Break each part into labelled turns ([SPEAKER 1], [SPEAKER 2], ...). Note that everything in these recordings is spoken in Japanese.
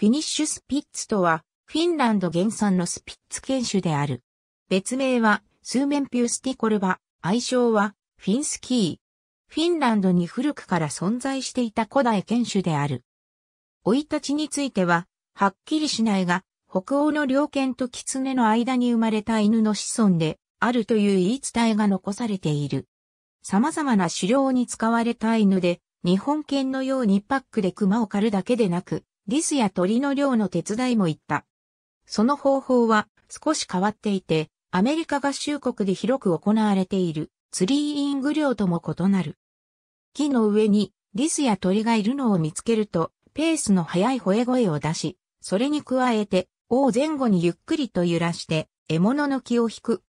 [SPEAKER 1] フィニッシュスピッツとは、フィンランド原産のスピッツ犬種である。別名は、スーメンピュースティコルバ、愛称は、フィンスキー。フィンランドに古くから存在していた古代犬種である。老いたちについては、はっきりしないが、北欧の猟犬と狐の間に生まれた犬の子孫で、あるという言い伝えが残されている。様々な狩猟に使われた犬で、日本犬のようにパックで熊を狩るだけでなく、リスや鳥の漁の手伝いも行った。その方法は少し変わっていて、アメリカ合衆国で広く行われているツリーイング漁とも異なる。木の上にリスや鳥がいるのを見つけると、ペースの速い吠え声を出し、それに加えて、尾を前後にゆっくりと揺らして、獲物の気を引く。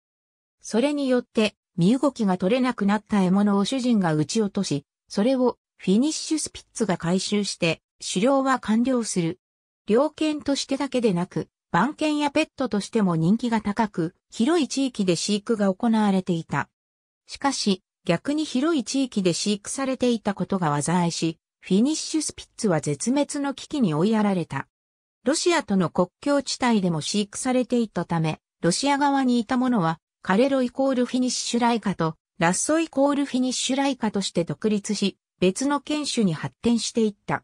[SPEAKER 1] それによって、身動きが取れなくなった獲物を主人が撃ち落とし、それをフィニッシュスピッツが回収して、狩猟は完了する。猟犬としてだけでなく、番犬やペットとしても人気が高く、広い地域で飼育が行われていた。しかし、逆に広い地域で飼育されていたことが災いし、フィニッシュスピッツは絶滅の危機に追いやられた。ロシアとの国境地帯でも飼育されていたため、ロシア側にいたものは、カレロイコールフィニッシュライカと、ラッソイコールフィニッシュライカとして独立し、別の犬種に発展していった。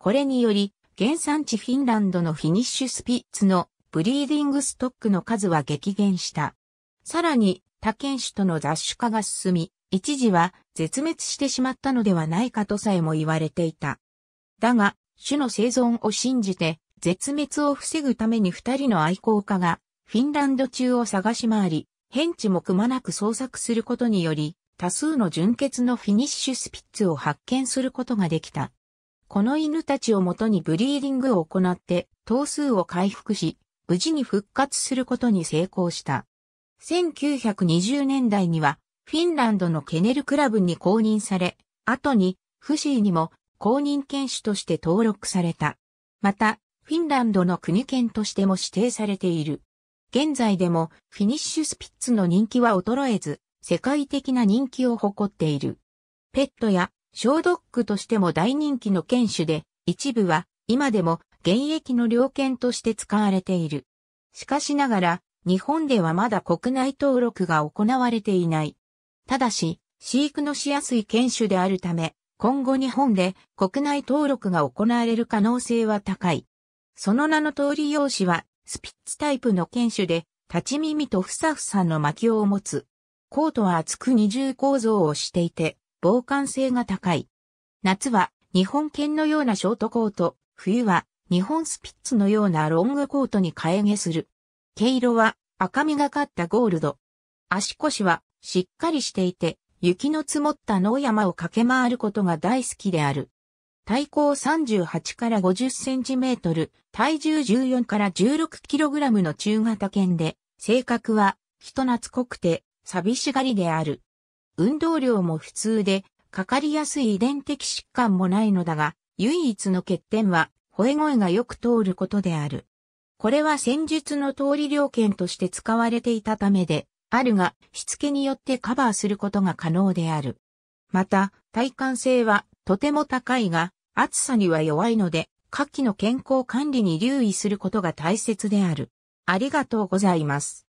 [SPEAKER 1] これにより、原産地フィンランドのフィニッシュスピッツのブリーディングストックの数は激減した。さらに、他犬種との雑種化が進み、一時は絶滅してしまったのではないかとさえも言われていた。だが、種の生存を信じて、絶滅を防ぐために二人の愛好家が、フィンランド中を探し回り、変地もくまなく捜索することにより、多数の純血のフィニッシュスピッツを発見することができた。この犬たちをもとにブリーディングを行って頭数を回復し、無事に復活することに成功した。1920年代にはフィンランドのケネルクラブに公認され、後にフシーにも公認犬種として登録された。また、フィンランドの国犬としても指定されている。現在でもフィニッシュスピッツの人気は衰えず、世界的な人気を誇っている。ペットや小ドッグとしても大人気の犬種で、一部は今でも現役の猟犬として使われている。しかしながら、日本ではまだ国内登録が行われていない。ただし、飼育のしやすい犬種であるため、今後日本で国内登録が行われる可能性は高い。その名の通り用紙は、スピッツタイプの犬種で、立ち耳とふさふさの巻きを持つ。コートは厚く二重構造をしていて、防寒性が高い。夏は日本犬のようなショートコート、冬は日本スピッツのようなロングコートに替え毛する。毛色は赤みがかったゴールド。足腰はしっかりしていて、雪の積もった野山を駆け回ることが大好きである。体高38から50センチメートル、体重14から16キログラムの中型犬で、性格は人懐っこくて寂しがりである。運動量も普通で、かかりやすい遺伝的疾患もないのだが、唯一の欠点は、吠え声がよく通ることである。これは戦術の通り料件として使われていたためで、あるが、しつけによってカバーすることが可能である。また、耐寒性はとても高いが、暑さには弱いので、下記の健康管理に留意することが大切である。ありがとうございます。